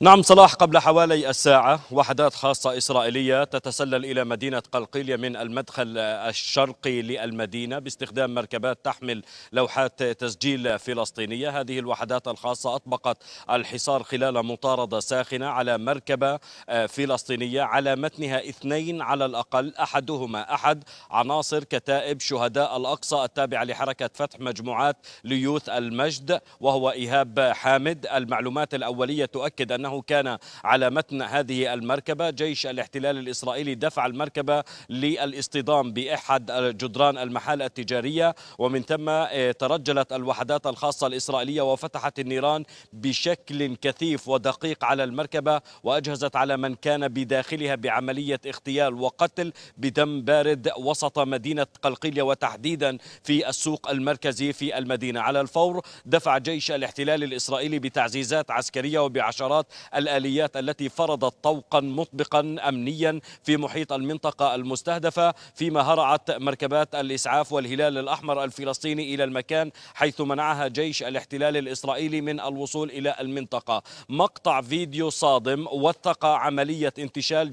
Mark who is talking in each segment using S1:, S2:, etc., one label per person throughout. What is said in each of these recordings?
S1: نعم صلاح قبل حوالي الساعة وحدات خاصة إسرائيلية تتسلل إلى مدينة قلقيلية من المدخل الشرقي للمدينة باستخدام مركبات تحمل لوحات تسجيل فلسطينية هذه الوحدات الخاصة أطبقت الحصار خلال مطاردة ساخنة على مركبة آه، فلسطينية على متنها اثنين على الأقل أحدهما أحد عناصر كتائب شهداء الأقصى التابعة لحركة فتح مجموعات ليوث المجد وهو إيهاب حامد المعلومات الأولية تؤكد أن أنه كان على متن هذه المركبة جيش الاحتلال الإسرائيلي دفع المركبة للاصطدام بأحد جدران المحال التجارية ومن ثم آه، ترجلت الوحدات الخاصة الإسرائيلية وفتحت النيران بشكل كثيف ودقيق على المركبة وأجهزت على من كان بداخلها بعملية اغتيال وقتل بدم بارد وسط مدينة قلقيلية وتحديدا في السوق المركزي في المدينة على الفور دفع جيش الاحتلال الإسرائيلي بتعزيزات عسكرية وبعشرات الآليات التي فرضت طوقا مطبقا أمنيا في محيط المنطقة المستهدفة فيما هرعت مركبات الإسعاف والهلال الأحمر الفلسطيني إلى المكان حيث منعها جيش الاحتلال الإسرائيلي من الوصول إلى المنطقة مقطع فيديو صادم وثق عملية انتشال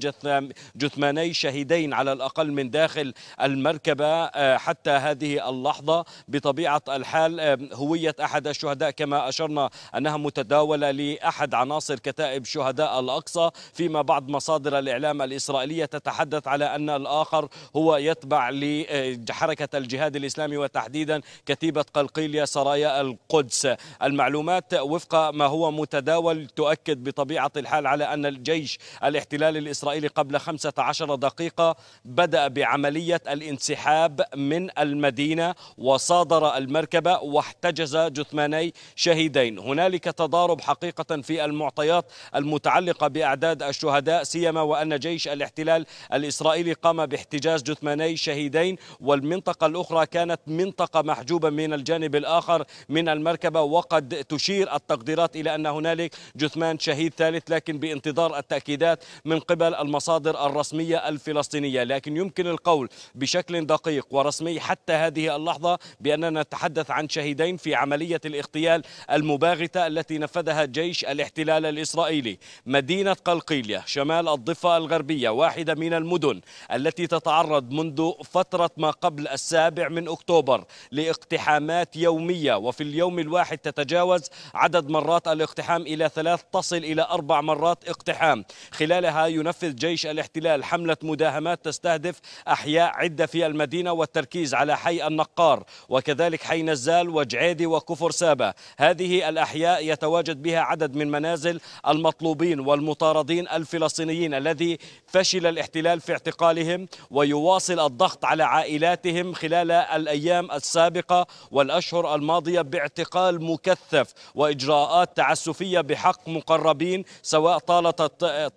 S1: جثماني شهيدين على الأقل من داخل المركبة آه، حتى هذه اللحظة بطبيعة الحال هوية أحد الشهداء كما أشرنا أنها متداولة لأحد عناصر كثيرة كتائب شهداء الأقصى فيما بعد مصادر الإعلام الإسرائيلية تتحدث على أن الآخر هو يتبع لحركة الجهاد الإسلامي وتحديدا كتيبة قلقيليا سرايا القدس المعلومات وفق ما هو متداول تؤكد بطبيعة الحال على أن الجيش الاحتلال الإسرائيلي قبل 15 دقيقة بدأ بعملية الانسحاب من المدينة وصادر المركبة واحتجز جثماني شهيدين هنالك تضارب حقيقة في المعطيات الاتفاقيات المتعلقة بأعداد الشهداء سيما وأن جيش الاحتلال الإسرائيلي قام باحتجاز جثماني شهيدين والمنطقة الأخرى كانت منطقة محجوبة من الجانب الآخر من المركبة وقد تشير التقديرات إلى أن هنالك جثمان شهيد ثالث لكن بانتظار التأكيدات من قبل المصادر الرسمية الفلسطينية لكن يمكن القول بشكل دقيق ورسمي حتى هذه اللحظة بأننا نتحدث عن شهيدين في عملية الاغتيال المباغتة التي نفذها جيش الاحتلال الإسرائيلي الإسرائيلي مدينة قلقيلية شمال الضفة الغربية واحدة من المدن التي تتعرض منذ فترة ما قبل السابع من أكتوبر لاقتحامات يومية وفي اليوم الواحد تتجاوز عدد مرات الاقتحام إلى ثلاث تصل إلى أربع مرات اقتحام خلالها ينفذ جيش الاحتلال حملة مداهمات تستهدف أحياء عدة في المدينة والتركيز على حي النقار وكذلك حي نزال وجعيدي وكفر سابا هذه الأحياء يتواجد بها عدد من منازل المطلوبين والمطاردين الفلسطينيين الذي فشل الاحتلال في اعتقالهم ويواصل الضغط على عائلاتهم خلال الأيام السابقة والأشهر الماضية باعتقال مكثف وإجراءات تعسفية بحق مقربين سواء طالت,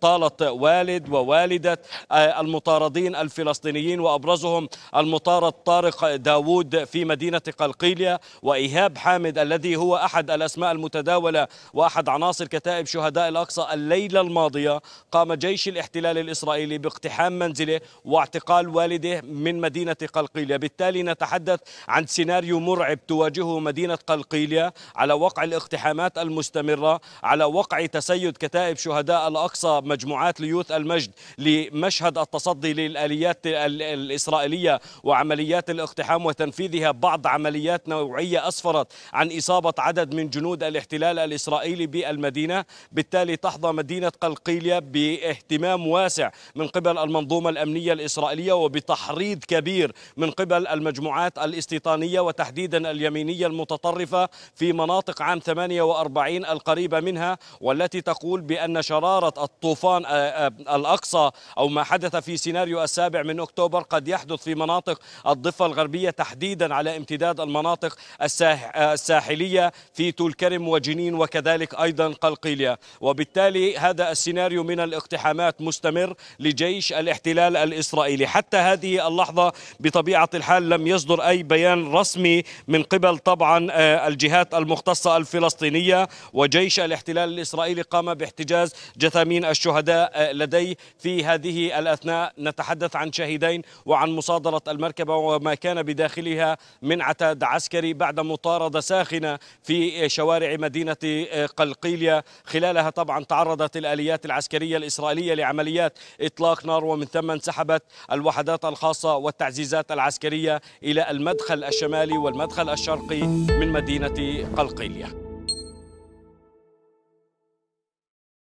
S1: طالت والد ووالدة آه، المطاردين الفلسطينيين وأبرزهم المطارد طارق داوود في مدينة قلقيلية وإيهاب حامد الذي هو أحد الأسماء المتداولة وأحد عناصر كتائب شهداء الشهداء الأقصى الليلة الماضية قام جيش الاحتلال الإسرائيلي باقتحام منزله واعتقال والده من مدينة قلقيلية بالتالي نتحدث عن سيناريو مرعب تواجهه مدينة قلقيلية على وقع الاقتحامات المستمرة على وقع تسيد كتائب شهداء الأقصى مجموعات ليوث المجد لمشهد التصدي للآليات الإسرائيلية وعمليات الاقتحام وتنفيذها بعض عمليات نوعية أسفرت عن إصابة عدد من جنود الاحتلال الإسرائيلي بالمدينة وبالتالي تحظى مدينة قلقيلية باهتمام واسع من قبل المنظومة الأمنية الإسرائيلية وبتحريض كبير من قبل المجموعات الاستيطانية وتحديدا اليمينية المتطرفة في مناطق عام 48 القريبة منها والتي تقول بأن شرارة الطوفان آه، آه، الأقصى أو ما حدث في سيناريو السابع من أكتوبر قد يحدث في مناطق الضفة الغربية تحديدا على امتداد المناطق آه، الساحلية في تولكرم وجنين وكذلك أيضا قلقيلية وبالتالي هذا السيناريو من الاقتحامات مستمر لجيش الاحتلال الإسرائيلي حتى هذه اللحظة بطبيعة الحال لم يصدر أي بيان رسمي من قبل طبعا آه، الجهات المختصة الفلسطينية وجيش الاحتلال الإسرائيلي قام باحتجاز جثامين الشهداء آه، لديه في هذه الأثناء نتحدث عن شهيدين وعن مصادرة المركبة وما كان بداخلها من عتاد عسكري بعد مطاردة ساخنة في شوارع مدينة آه، قلقيليا خلال خلالها طبعا تعرضت الآليات العسكرية الإسرائيلية لعمليات إطلاق نار ومن ثم انسحبت الوحدات الخاصة والتعزيزات العسكرية إلى المدخل الشمالي والمدخل الشرقي من مدينة قلقيلية